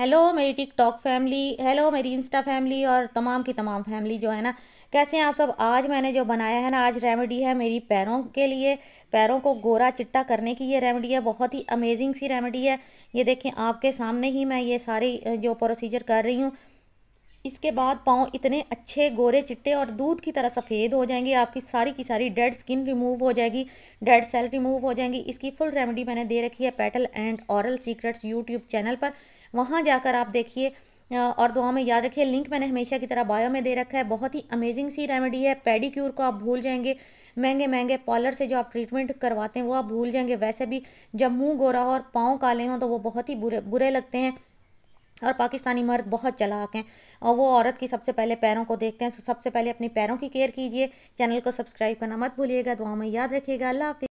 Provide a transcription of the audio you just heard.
hello मेरी TikTok family hello मेरी Insta family और तमाम की तमाम फैमिली जो है ना कैसे हैं आप सब आज मैंने जो बनाया है ना आज रेमेडी है मेरी पैरों के लिए पैरों को गोरा चिट्टा करने की ये रेमेडी है बहुत ही अमेजिंग सी रेमेडी है ये देखें आपके सामने ही मैं ये सारी जो प्रोसीजर कर रही हूँ इसके बाद पाँव इतने अच्छे गोरे चिट्टे और दूध की तरह सफ़ेद हो जाएंगे आपकी सारी की सारी डेड स्किन रिमूव हो जाएगी डेड सेल रिमूव हो जाएंगी इसकी फुल रेमेडी मैंने दे रखी है Petal and Aural Secrets YouTube channel पर वहाँ जाकर आप देखिए और दुआ में याद रखिए लिंक मैंने हमेशा की तरह बायो में दे रखा है बहुत ही अमेजिंग सी रेमेडी है पेडिक्योर को आप भूल जाएंगे महंगे महंगे पार्लर से जो आप ट्रीटमेंट करवाते हैं वो आप भूल जाएंगे वैसे भी जब मुंह गोरा हो और पाँव काले हों तो वो बहुत ही बुरे बुरे लगते हैं और पाकिस्तानी मर्द बहुत चलाक हैं और वो औरत की सबसे पहले पैरों को देखते हैं तो सबसे पहले अपने पैरों की केयर कीजिए चैनल को सब्सक्राइब करना मत भूलिएगा दुआ में याद रखिएगा अल्लाह